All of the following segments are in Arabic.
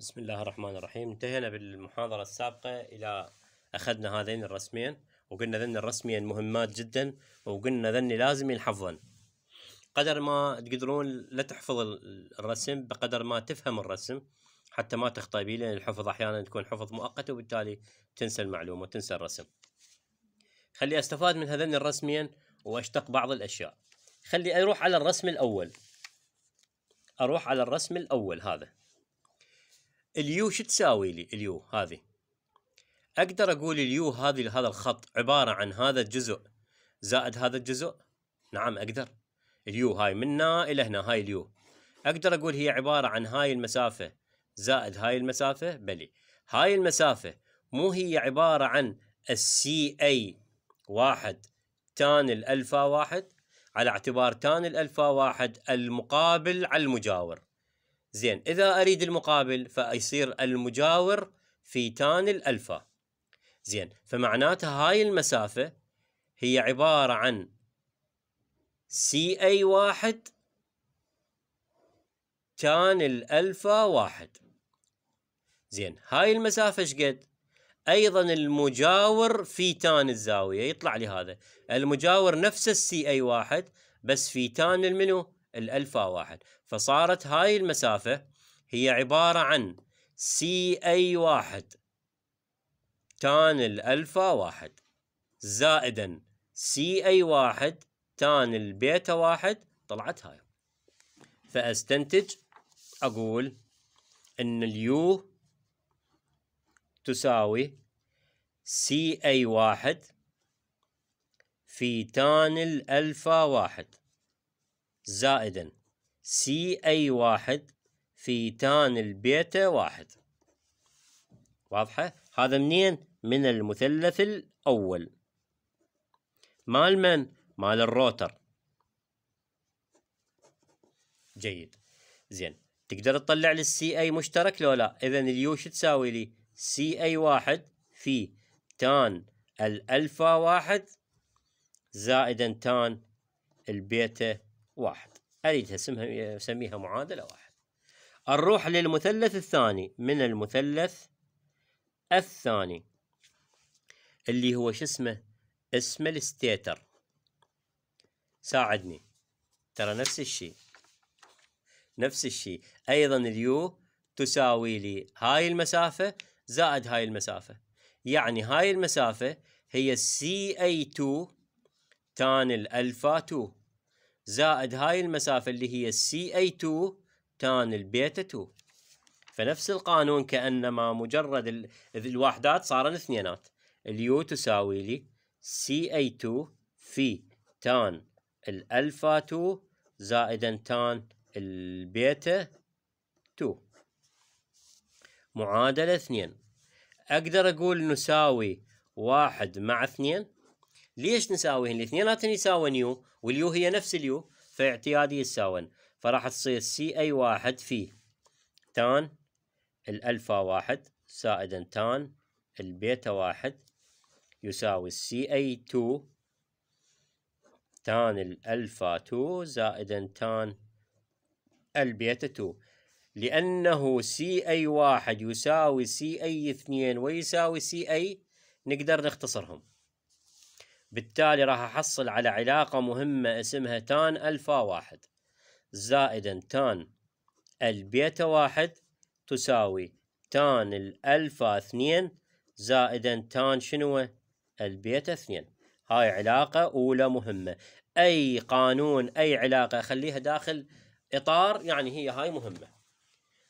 بسم الله الرحمن الرحيم انتهينا بالمحاضرة السابقة إلى أخذنا هذين الرسمين وقلنا ذن الرسمين مهمات جدا وقلنا ذن لازم ينحفظن قدر ما تقدرون لا تحفظ الرسم بقدر ما تفهم الرسم حتى ما تخطئ به لأن الحفظ أحيانا تكون حفظ مؤقت وبالتالي تنسى المعلومة وتنسى الرسم خلي أستفاد من هذين الرسمين وأشتق بعض الأشياء خلي أروح على الرسم الأول أروح على الرسم الأول هذا اليو شو تساوي لي اليو هذه اقدر اقول اليو هذه هذا الخط عباره عن هذا الجزء زائد هذا الجزء نعم اقدر اليو هاي من هنا الى هنا هاي اليو اقدر اقول هي عباره عن هاي المسافه زائد هاي المسافه بلي هاي المسافه مو هي عباره عن السي اي واحد تان الالفا واحد على اعتبار تان الالفا واحد المقابل على المجاور زين إذا أريد المقابل فيصير المجاور في تان الألفا زين فمعناتها هاي المسافة هي عبارة عن سي أي واحد تان الألفا واحد زين هاي المسافة ايش قد أيضا المجاور في تان الزاوية يطلع لي هذا المجاور نفس السي أي واحد بس في تان المنو الألفا واحد فصارت هاي المسافة هي عبارة عن سي أي واحد تان الألفا واحد زائدا سي أي واحد تان البيتا واحد طلعت هاي فأستنتج أقول أن اليو تساوي سي أي واحد في تان الألفا واحد زائدا سي أي واحد في تان البيتا واحد واضحة؟ هذا منين؟ من المثلث الأول مال من؟ مال الروتر جيد زين تقدر تطلع لي اي مشترك لو لا اذا اليو شو تساوي لي سي اي واحد في تان الالفا واحد زائدا تان البيتا واحد أريد أسميها معادلة واحد نروح للمثلث الثاني من المثلث الثاني اللي هو شو اسمه اسمه الستيتر ساعدني ترى نفس الشيء نفس الشيء ايضا اليو تساوي لي هاي المسافه زائد هاي المسافه يعني هاي المسافه هي سي اي 2 تان الالفا 2 زائد هاي المسافة اللي هي السي اي 2 تان البيتا 2 فنفس القانون كأنما مجرد ال... الوحدات صارن اثنينات اليو تساوي لي ca 2 في تان الألفا 2 زائدا تان البيتا 2 معادلة اثنين أقدر أقول نساوي واحد مع اثنين ليش نساويهن الاثنيناتهن يساون يو واليو هي نفس اليو فاعتيادي يتساون فراح تصير سي اي واحد في تان الالفا واحد سائدا تان البيتا واحد يساوي سي اي تو تان الالفا تو زائدا تان البيتا تو لأنه سي أي واحد يساوي سي أي اثنين ويساوي سي أي نقدر نختصرهم بالتالي راح أحصل على علاقة مهمة اسمها تان ألفا واحد زائدا تان البيتا واحد تساوي تان الألفا اثنين زائدا تان شنو البيتا اثنين هاي علاقة أولى مهمة أي قانون أي علاقة أخليها داخل إطار يعني هي هاي مهمة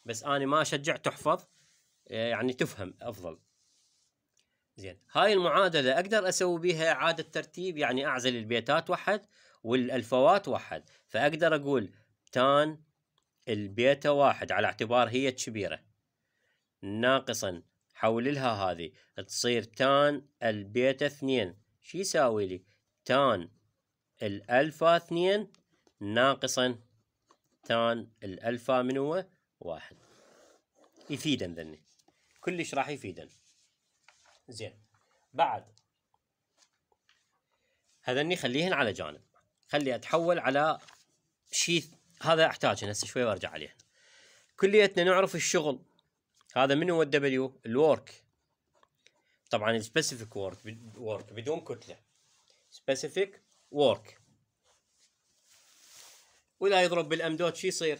بس أنا ما أشجع تحفظ يعني تفهم أفضل زين هاي المعادله اقدر اسوي بها اعاده ترتيب يعني اعزل البيتات واحد والالفوات واحد فاقدر اقول تان البيتا واحد على اعتبار هي كبيره ناقصا حوللها هذه تصير تان البيتا اثنين شو يساوي لي تان الالفا اثنين ناقصا تان الالفا من هو واحد يفيدن ذني كلش راح يفيدن زين بعد هذني خليهن على جانب خلي اتحول على شيء هذا احتاجه هسه شوي وارجع عليه كليتنا نعرف الشغل هذا من هو الدبليو الورك طبعا السبيسيفيك وورك وورك بدون كتله سبيسيفيك وورك ولا يضرب بالام دوت شو يصير؟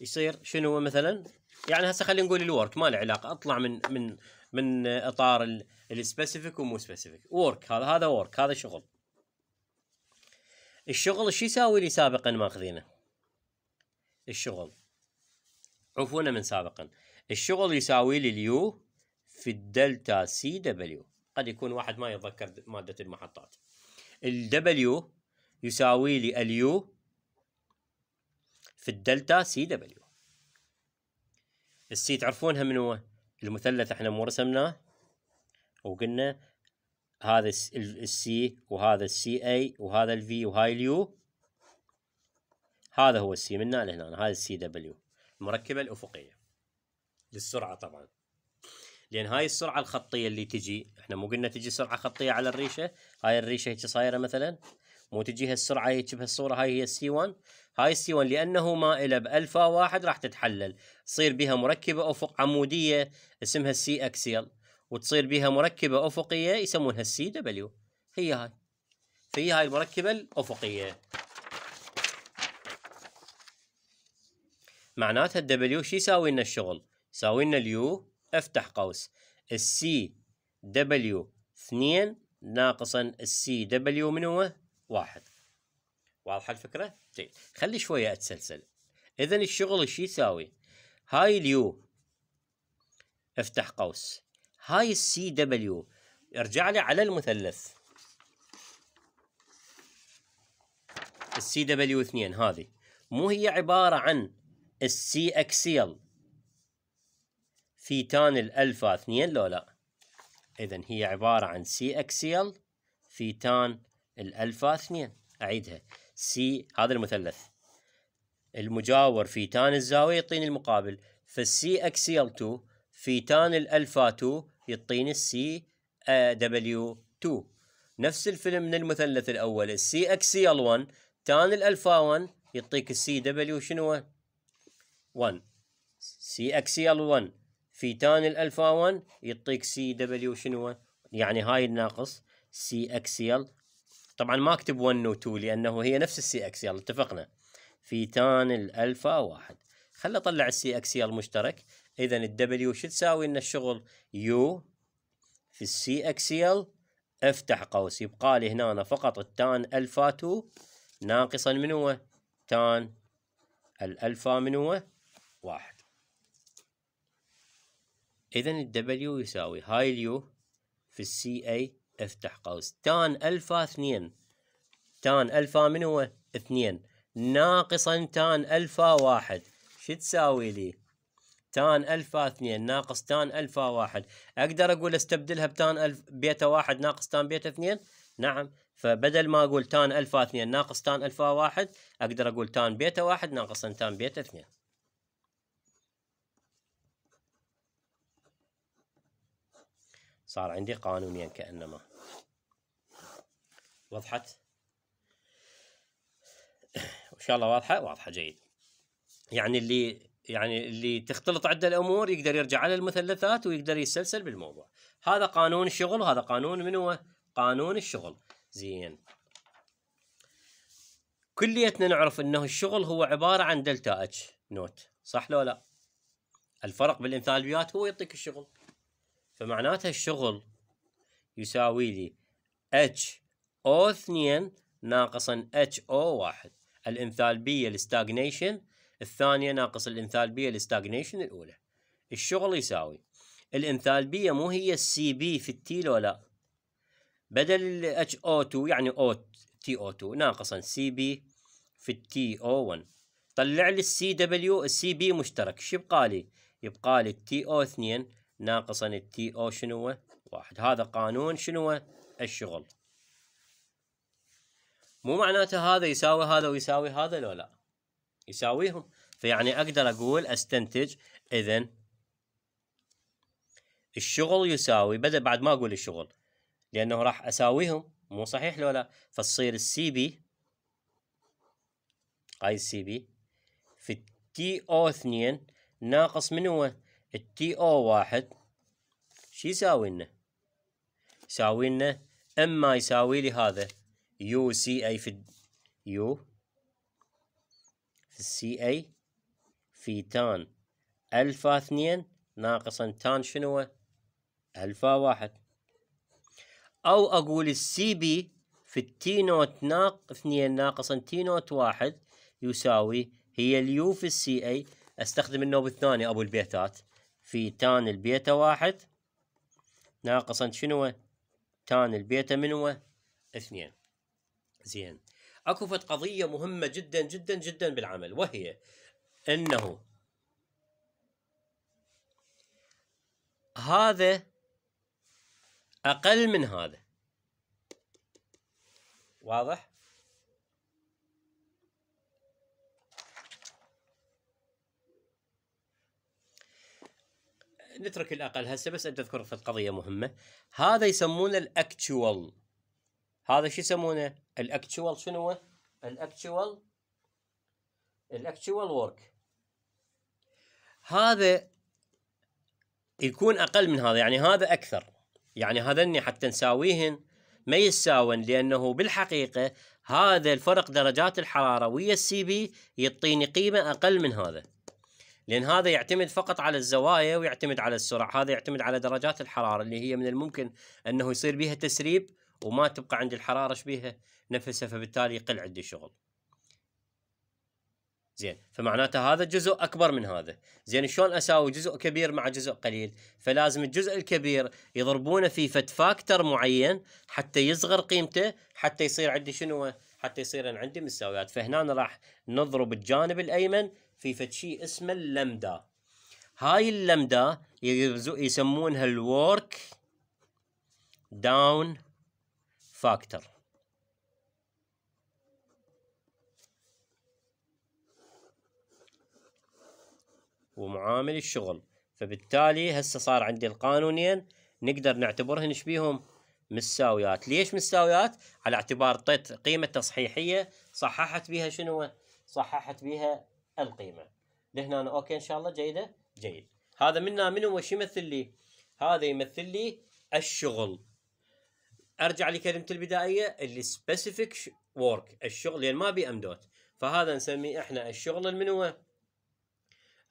يصير شنو مثلا؟ يعني هسه خلينا نقول الورك ما له علاقه اطلع من من من اطار السبيسيفيك ومو سبيسيفيك ورك هذا هذا ورك هذا شغل الشغل شو يساوي لي سابقا ماخذينه الشغل عفونا من سابقا الشغل يساوي لي اليو في الدلتا سي دبليو قد يكون واحد ما يتذكر ماده المحطات الدبليو يساوي لي اليو في الدلتا سي دبليو السي تعرفونها من هو المثلث احنا مو رسمناه وقلنا هذا السي وهذا السي اي وهذا الفي وهاي اليو هذا هو السي من هنا لهنا هذا السي دبليو المركبه الافقيه للسرعه طبعا لان هاي السرعه الخطيه اللي تجي احنا مو قلنا تجي سرعه خطيه على الريشه هاي الريشه هيك صايره مثلا مو تجيها السرعه هيك بهالصوره هاي هي السي 1 هاي السي 1 لانه مائله بالفا واحد راح تتحلل تصير بها مركبه افق عموديه اسمها السي اكسيل وتصير بها مركبه افقيه يسمونها السي دبليو هي هاي فهي هاي المركبه الافقيه معناتها الدبليو شو يساوي لنا الشغل يساوي لنا اليو افتح قوس السي دبليو 2 ناقصا السي دبليو من هو واحد واضحة الفكرة؟ جيد خلي شوية أتسلسل إذا الشغل شو يساوي؟ هاي اليو افتح قوس هاي السي دبليو ارجع لي على المثلث السي دبليو 2 هذه مو هي عبارة عن السي اكسيل في تان الالفا 2 لو لا اذا هي عبارة عن سي اكسيل في تان الألفا 2 أعيدها سي هذا المثلث المجاور في تان الزاوية يعطيني المقابل فالسي اكس 2 في تان الألفا 2 يعطيني السي دبليو 2 نفس الفيلم من المثلث الأول السي اكس 1 تان الألفا 1 يعطيك السي دبليو شنو 1 سي اكس 1 في تان الألفا 1 يعطيك سي دبليو شنو يعني هاي الناقص سي اكس ال طبعا ما اكتب 1 و 2 لانه هي نفس السي اكس يلا اتفقنا تان الالفا واحد خل اطلع السي اكس يل مشترك اذا الدبليو شو تساوي لنا الشغل يو في السي اكس يل افتح قوس يبقى لي هنا فقط التان الفا 2 ناقصا من هو تان الالفا من هو واحد اذا الدبليو يساوي هاي اليو في السي اي افتح قوس تان الفا اثنين تان الفا من هو اثنين ناقصا تان الفا واحد شو تساوي لي تان الفا اثنين ناقص تان الفا واحد اقدر اقول استبدلها بتان الف بيتا واحد ناقص تان بيتا اثنين نعم فبدل ما اقول تان الفا اثنين ناقص تان الفا واحد اقدر اقول تان بيتا واحد ناقص تان بيتا اثنين صار عندي قانونين كانما وضحت ان شاء الله واضحه واضحه جيد يعني اللي يعني اللي تختلط عده الامور يقدر يرجع على المثلثات ويقدر يتسلسل بالموضوع هذا قانون الشغل وهذا قانون من هو قانون الشغل زين كليتنا نعرف انه الشغل هو عباره عن دلتا اتش نوت صح لو لا الفرق بالانثالبيات هو يعطيك الشغل فمعناتها الشغل يساوي لي اتش O2 ناقصا HO1 الانثالبية الستاجنيشن الثانية ناقص الانثالبية الستاجنيشن الأولى الشغل يساوي الانثالبية مو هي السي بي في التي لو لا بدل ال HO2 يعني O او 2 ناقصا سي بي في التي او 1 طلع لي السي دبليو السي بي مشترك ايش يبقى لي؟ يبقى لي التي او 2 ناقصا التي او شنو؟ هو؟ واحد هذا قانون شنو؟ هو؟ الشغل مو معناته هذا يساوي هذا ويساوي هذا لو لا يساويهم فيعني اقدر اقول استنتج اذا الشغل يساوي بدا بعد ما اقول الشغل لانه راح اساويهم مو صحيح لو لا فتصير السي بي هاي السي بي في التي او اثنين ناقص من هو التي او واحد شو يساوي لنا يساوي لنا اما يساوي لي هذا يو سي اي في يو في السي اي في تان الفا اثنين ناقصا تان شنو الفا واحد او اقول السي بي في التي نوت ناق اثنين ناقصا تي نوت واحد يساوي هي اليو في السي اي استخدم النوب الثاني ابو البيتات في تان البيتا واحد ناقصا شنو تان البيتا منو اثنين زين اكو فت قضيه مهمه جدا جدا جدا بالعمل وهي انه هذا اقل من هذا واضح نترك الاقل هسه بس انت تذكر القضيه مهمه هذا يسمونه الاكتشوال هذا شو يسمونه الاكتشوال شنو الاكتشوال الاكتشوال ورك هذا يكون اقل من هذا يعني هذا اكثر يعني هذني حتى نساويهن ما يتساون لانه بالحقيقه هذا الفرق درجات الحراره ويا السي بي يعطيني قيمه اقل من هذا لان هذا يعتمد فقط على الزوايا ويعتمد على السرعه هذا يعتمد على درجات الحراره اللي هي من الممكن انه يصير بها تسريب وما تبقى عند الحراره شبيهه نفسها فبالتالي يقل عندي شغل زين فمعناته هذا جزء اكبر من هذا زين شلون اساوي جزء كبير مع جزء قليل فلازم الجزء الكبير يضربونه في فت فاكتر معين حتى يصغر قيمته حتى يصير عندي شنو حتى يصير عندي مساويات فهنا راح نضرب الجانب الايمن في فد شيء اسمه اللمدا هاي اللمدا يسمونها الورك داون فاكتور ومعامل الشغل فبالتالي هسه صار عندي القانونين نقدر نعتبرهن شبيهم مساويات ليش مساويات على اعتبار طيت قيمة تصحيحية صححت بها شنو صححت بها القيمة لهنا أنا أوكي إن شاء الله جيدة جيد هذا منا منو وش يمثل لي هذا يمثل لي الشغل ارجع لكلمتي البدائيه اللي سبيسيفيك وورك الشغل لان يعني ما بي ام دوت فهذا نسميه احنا الشغل المنوه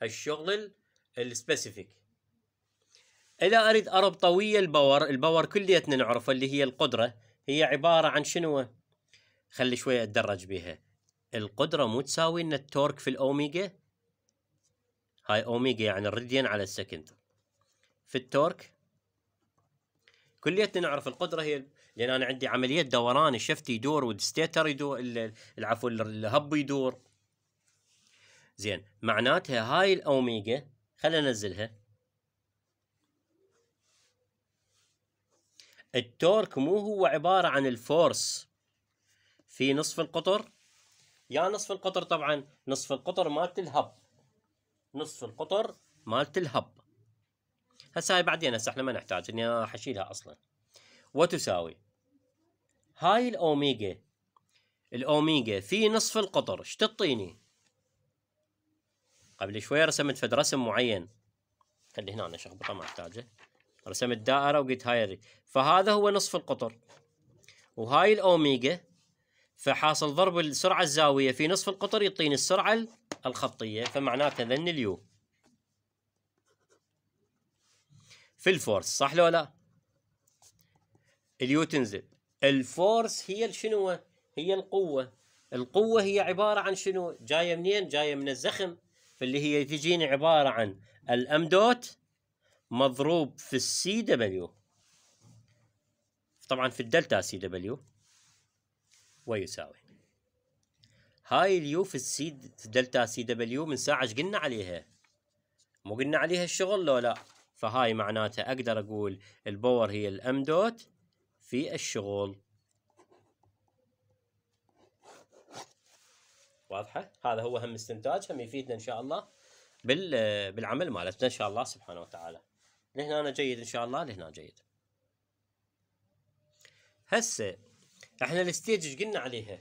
الشغل السبيسيفيك اذا اريد اربطه ويا الباور الباور كليتنا نعرفه اللي هي القدره هي عباره عن شنو خلي شويه اتدرج بيها القدره مو تساوي ان التورك في الاوميجا هاي اوميجا يعني الريديان على السكند في التورك كليتنا نعرف القدره هي لان انا عندي عمليه دوران الشفت يدور والستيتر يدور العفو الهب يدور زين معناتها هاي الاوميجا خلينا ننزلها التورك مو هو عباره عن الفورس في نصف القطر يا نصف القطر طبعا نصف القطر مالت الهب نصف القطر مالت الهب هسه هاي بعدين هسه احنا ما نحتاج اني راح اشيلها اصلا وتساوي هاي الأوميجا الأوميجا في نصف القطر ايش تعطيني قبل شوي رسمت فد رسم معين خلي هنا أنا شخبطة ما أحتاجه رسمت دائرة وقلت هاي فهذا هو نصف القطر وهاي الأوميجا فحاصل ضرب السرعة الزاوية في نصف القطر يعطيني السرعة الخطية فمعناته ذن اليو في الفورس صح لو لا اليو تنزل الفورس هي شنو هي القوه القوه هي عباره عن شنو جايه منين جايه من الزخم فاللي هي تجيني عباره عن الام دوت مضروب في السي دبليو طبعا في الدلتا سي دبليو ويساوي هاي اليو في السي في الدلتا سي دبليو من ساعه ايش قلنا عليها مو قلنا عليها الشغل لو لا فهاي معناتها اقدر اقول الباور هي الام دوت في الشغل واضحه هذا هو هم استنتاج هم يفيدنا ان شاء الله بال بالعمل مالتنا ان شاء الله سبحانه وتعالى لهنا أنا جيد ان شاء الله لهنا جيد هسه احنا الستيج ايش قلنا عليها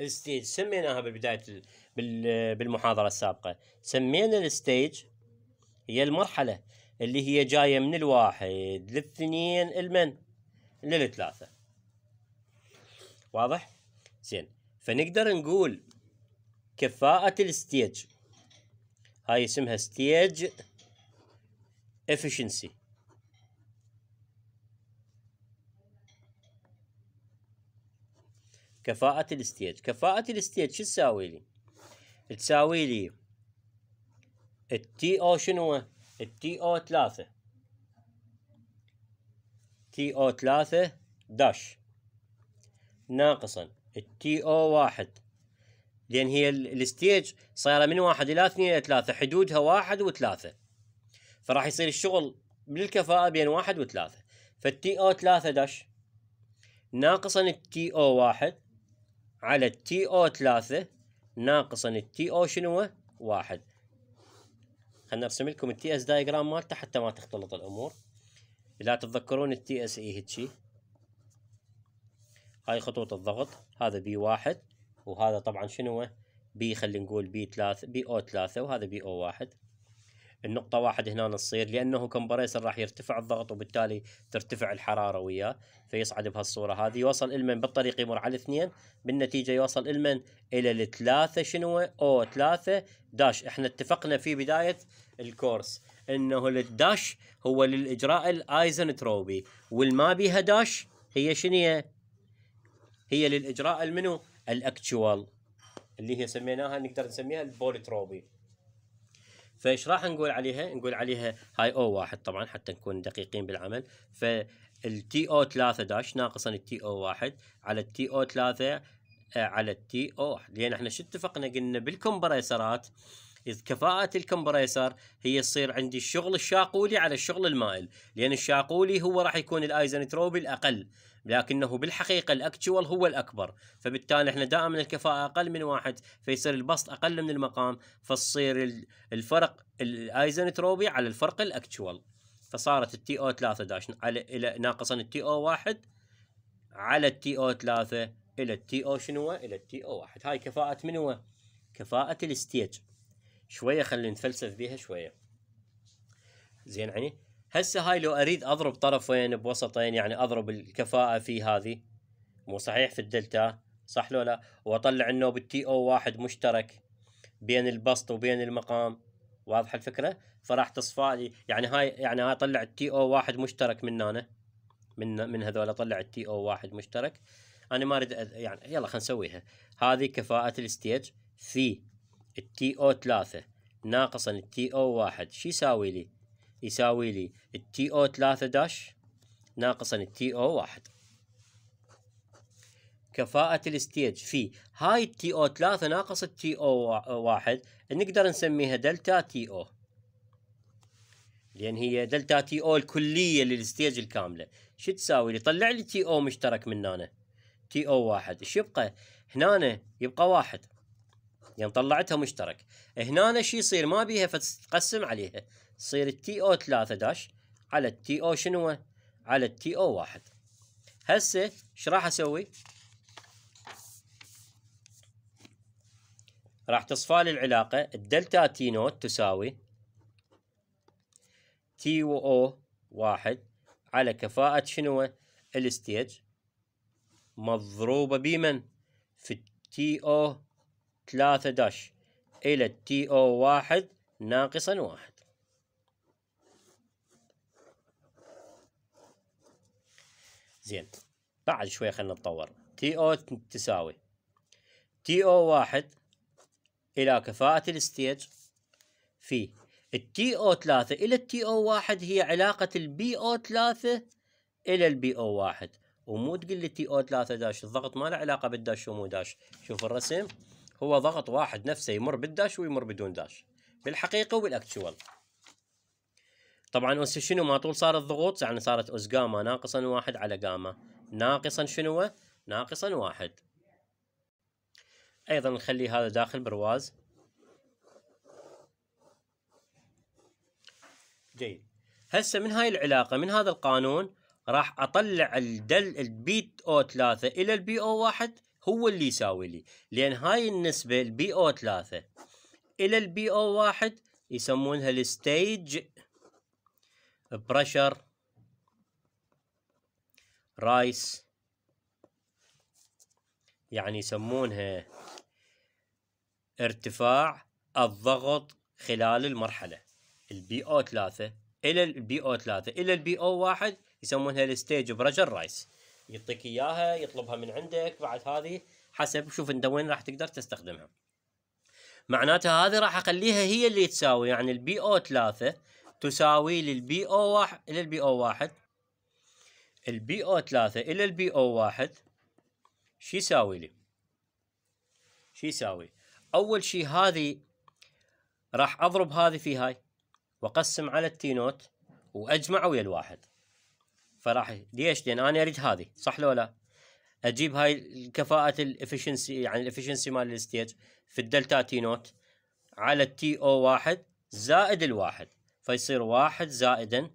الستيج سميناها بالبدايه بالمحاضره السابقه سمينا الستيج هي المرحله اللي هي جايه من الواحد للثنين المن للثلاثة واضح؟ زين فنقدر نقول كفاءة الستيج هاي اسمها ستيج افشنسي كفاءة الستيج كفاءة الستيج شو تساوي لي؟ تساوي لي التي او شنو؟ التي او ثلاثة تي او ثلاثة داش ناقصا التي او واحد لأن هي الستيج صايرة من واحد إلى اثنين إلى ثلاثة حدودها واحد وثلاثة فراح يصير الشغل بالكفاءة بين واحد وثلاثة فالتي او ثلاثة داش ناقصا التي او واحد على التي او ثلاثة ناقصا التي او شنو واحد خلنا نرسم لكم التي اس دايجرام مالته حتى ما تختلط الامور لا تتذكرون التي اس اي e هيك هاي خطوط الضغط هذا بي واحد وهذا طبعا شنو بي خلينا نقول بي ثلاثة بي او ثلاثة وهذا بي او واحد النقطة واحد هنا تصير لأنه كمبريسر راح يرتفع الضغط وبالتالي ترتفع الحرارة وياه فيصعد بهالصورة هذه يوصل المن بالطريق يمر على الاثنين بالنتيجة يوصل المن إلى الثلاثة شنو أو ثلاثة داش احنا اتفقنا في بداية الكورس انه الداش هو للاجراء الايزنتروبي والما بيها داش هي شنو هي للاجراء المنو الاكتوال اللي هي سميناها نقدر نسميها البوليتروبي فايش راح نقول عليها؟ نقول عليها هاي او واحد طبعا حتى نكون دقيقين بالعمل فالتي او 3 داش ناقصا التي او واحد على التي او 3 على التي او لان احنا شو اتفقنا قلنا بالكمبريسرات إذ كفاءة الكمبريسر هي تصير عندي الشغل الشاقولي على الشغل المائل لأن الشاقولي هو راح يكون الآيزنتروبي الأقل لكنه بالحقيقة الأكتشوال هو الأكبر فبالتالي احنا دائما الكفاءة أقل من واحد فيصير البسط أقل من المقام فتصير الفرق الآيزنتروبي على الفرق الأكتشوال فصارت التي او 3 داش على الى ناقصا التي او 1 على التي او 3 الى التي او شنو الى التي او 1 هاي كفاءة منو كفاءة الستيج شويه خلينا نتفلسف بيها شويه زين يعني هسه هاي لو اريد اضرب طرفين بوسطين يعني اضرب الكفاءه في هذه مو صحيح في الدلتا صح لو لا واطلع انه بالتي او واحد مشترك بين البسط وبين المقام واضحه الفكره فراح تصفى لي يعني هاي يعني هاي طلع التي او واحد مشترك من هنا من من هذول اطلع التي او واحد مشترك انا ما اريد يعني يلا خلينا نسويها هذه كفاءه الستيج في التي او ثلاثة ناقصا التي او واحد شو يساوي لي يساوي لي التي او ثلاثة داش ناقصا التي او واحد كفاءة الستيج في هاي التي او ثلاثة ناقص التي او واحد نقدر نسميها دلتا تي او لان هي دلتا تي او الكلية للستيج الكاملة شو تساوي لي طلع لي تي او مشترك من هنا تي او واحد ايش يبقى هنا يبقى واحد يعني طلعتها مشترك هنا شي يصير ما بيها فتقسم عليها تصير التي او 3 داش على التي او شنو على التي او 1 هسه ايش راح اسوي راح تصفى لي العلاقه الدلتا تي نوت تساوي تي او واحد على كفاءه شنو الستيج مضروبه بمن في التي او 3 داش إلى تي أو واحد ناقصا واحد زين بعد شوي خلنا نتطور تي او تساوي تي او واحد إلى كفاءة الستيج في التي او ثلاثة إلى التي او واحد هي علاقة البي او ثلاثة إلى البي او واحد ومو تقول لي تي او ثلاثة داش الضغط ما له علاقة بالداش ومو داش شوف الرسم هو ضغط واحد نفسه يمر بالداش ويمر بدون داش بالحقيقة وبالاكتشوال طبعا أس شنو ما طول صار الضغوط يعني صارت أس جاما ناقصا واحد على جاما ناقصا شنو ناقصا واحد أيضا نخلي هذا داخل برواز جيد هسه من هاي العلاقة من هذا القانون راح أطلع الدل البيت أو 3 إلى البي أو 1 هو اللي يساوي لي لأن هاي النسبة البي أو 3 إلى البي أو 1 يسمونها الستيج بريشر رايس يعني يسمونها ارتفاع الضغط خلال المرحلة البي او 3 إلى البي او 3 إلى البي او 1 يسمونها الستيج بريشر رايس يعطيك اياها يطلبها من عندك بعد هذه حسب شوف انت وين راح تقدر تستخدمها معناتها هذه راح اخليها هي اللي تساوي يعني البي او 3 تساوي للبي او 1 الى البي او 1 البي او 3 الى البي او 1 شو يساوي لي شو يساوي اول شيء هذه راح اضرب هذه في هاي واقسم على التي نوت واجمع ويا الواحد فراح ليش؟ لان انا اريد هذه صح لو لا؟ اجيب هاي الكفاءه الافشنسي يعني الافشنسي مال الستيج في الدلتا تي نوت على التي او واحد زائد الواحد فيصير واحد زائدا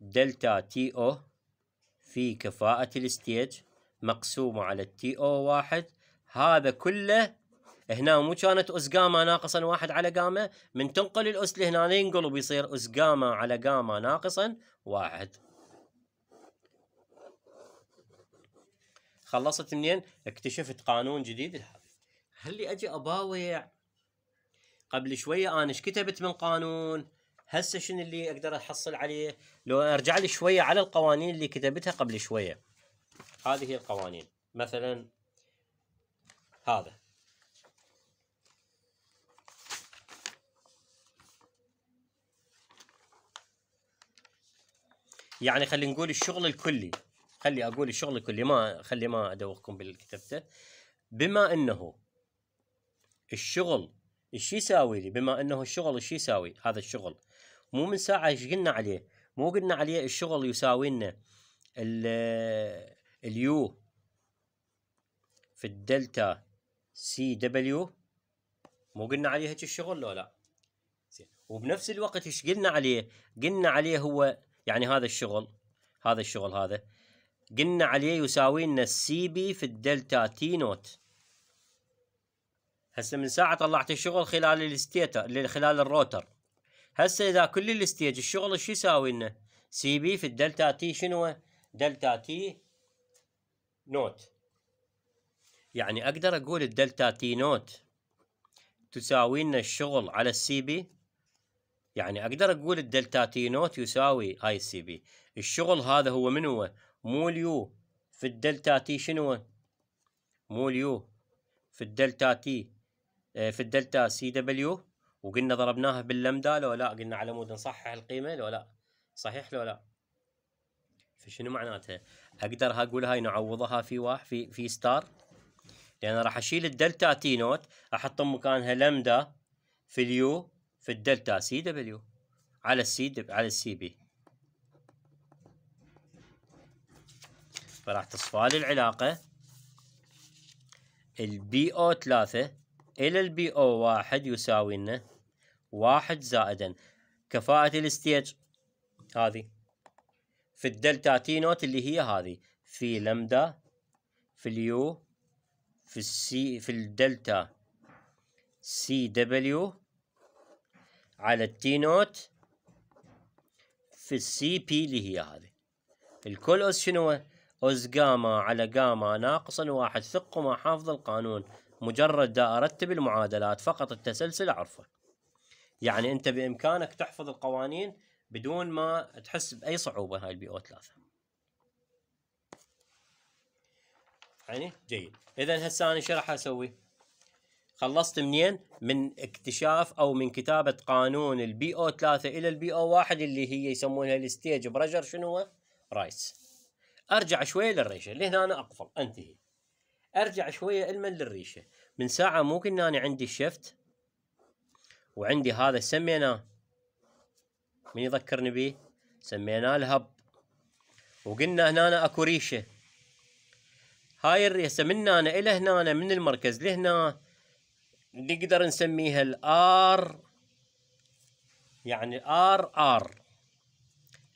دلتا تي او في كفاءة الستيج مقسومة على التي او واحد هذا كله هنا مو كانت اس جاما ناقصا واحد على جاما من تنقل الاس لهنا ينقلب يصير اس جاما على جاما ناقصا واحد خلصت منين اكتشفت قانون جديد لهذا هل لي اجي اباوع قبل شويه انا ايش كتبت من قانون هسه شنو اللي اقدر احصل عليه لو ارجع لي شويه على القوانين اللي كتبتها قبل شويه هذه هي القوانين مثلا هذا يعني خلينا نقول الشغل الكلي خلي اقول الشغل الكلي ما خلي ما ادوخكم بالكتبته بما انه الشغل ايش يساوي لي بما انه الشغل ايش يساوي هذا الشغل مو من ساعه ايش قلنا عليه مو قلنا عليه الشغل يساوي لنا اليو في الدلتا سي دبليو مو قلنا عليه هيك الشغل لو لا وبنفس الوقت ايش قلنا عليه قلنا عليه هو يعني هذا الشغل هذا الشغل هذا قلنا عليه يساوي لنا السي بي في الدلتا تي نوت هسه من ساعه طلعت الشغل خلال الستيتر خلال الروتر هسه اذا كل الستيج الشغل شو يساوي لنا سي بي في الدلتا تي شنو دلتا تي نوت يعني اقدر اقول الدلتا تي نوت تساوي لنا الشغل على السي بي يعني اقدر اقول الدلتا تي نوت يساوي اي سي بي الشغل هذا هو من هو مو اليو في الدلتا تي شنو مو اليو في الدلتا تي آه، في الدلتا سي دبليو وقلنا ضربناها باللمدا لو لا قلنا على مود نصحح القيمه لو لا صحيح لو لا فشنو معناتها اقدر اقول هاي نعوضها في واحد في في ستار لان راح اشيل الدلتا تي نوت احط مكانها لمدا في اليو في الدلتا سي دبليو على السي على السي بي فراح تصفى لي العلاقة البي او ثلاثة إلى البي او واحد يساوي لنا واحد زائدا كفاءة الستيج هذه في الدلتا تي نوت اللي هي هذه في لمدا في اليو في السي في الدلتا سي دبليو على التي نوت في السي بي اللي هي هذه الكل أس شنو أس جاما على جاما ناقصا واحد ما حافظ القانون مجرد دا أرتب المعادلات فقط التسلسل أعرفه يعني أنت بإمكانك تحفظ القوانين بدون ما تحس بأي صعوبة هاي البي أو ثلاثة يعني جيد إذا هسه أنا شو راح أسوي؟ خلصت منين؟ من اكتشاف او من كتابه قانون البي او 3 الى البي او 1 اللي هي يسمونها الستيج بريشر شنو هو؟ رايس. ارجع شويه للريشه، لهنا انا اقفل انتهي. ارجع شويه علما للريشه، من ساعه مو كنا انا عندي الشفت وعندي هذا سميناه من يذكرني به؟ سميناه الهب. وقلنا هنا أنا اكو ريشه. هاي الريشه من هنا الى هنا من المركز لهنا نقدر نسميها الار يعني ار ار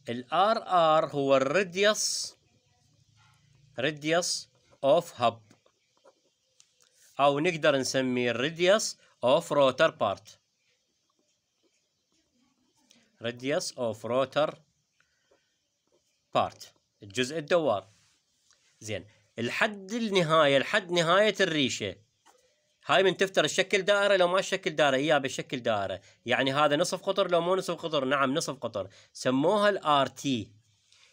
الار ار هو ال radius اوف هب او نقدر نسميه radius اوف روتر بارت radius اوف روتر بارت الجزء الدوار زين الحد النهايه لحد نهايه الريشه هاي من تفتر الشكل دائره لو ما الشكل دائره اياه بشكل دائره يعني هذا نصف قطر لو مو نصف قطر نعم نصف قطر سموها الار تي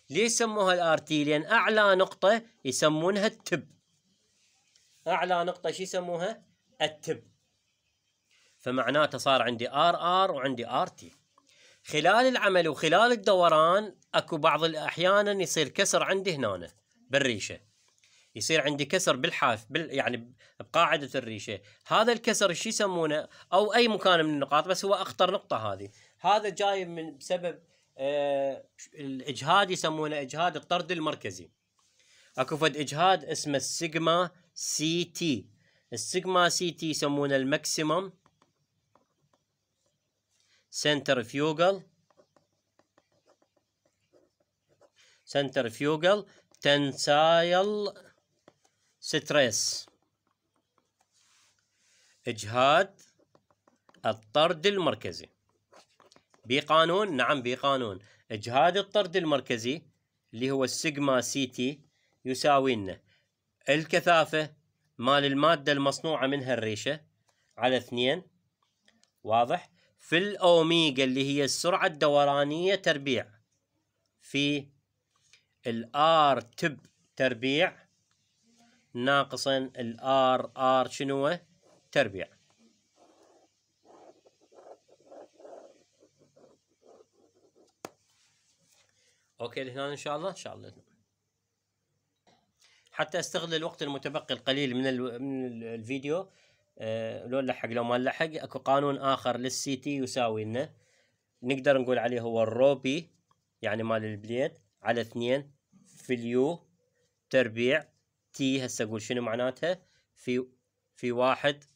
ليش سموها الار تي لان اعلى نقطه يسمونها التب اعلى نقطه شو يسموها التب فمعناته صار عندي ار ار وعندي ار تي خلال العمل وخلال الدوران اكو بعض الاحيان يصير كسر عندي هنا بالريشه يصير عندي كسر بالحاف بال يعني بقاعده الريشه هذا الكسر شو يسمونه او اي مكان من النقاط بس هو اخطر نقطه هذه هذا جاي من بسبب آه الاجهاد يسمونه اجهاد الطرد المركزي اكو فد اجهاد اسمه السيجما سي تي السيجما سي تي يسمونه الماكسيمم سنتر فيوغل تنسايل ستريس إجهاد الطرد المركزي بقانون نعم بقانون إجهاد الطرد المركزي اللي هو السيجما سي تي يساوي لنا الكثافة مال المادة المصنوعة منها الريشة على اثنين واضح في الأوميجا اللي هي السرعة الدورانية تربيع في الآر تب تربيع ناقصا الار ار شنو تربيع اوكي لهنا ان شاء الله ان شاء الله حتى استغل الوقت المتبقي القليل من من الفيديو أه لو نلحق لو ما نلحق اكو قانون اخر للسي تي يساوي لنا نقدر نقول عليه هو الروبي يعني مال البليد على اثنين في اليو تربيع تي هسه اقول شنو معناتها في في واحد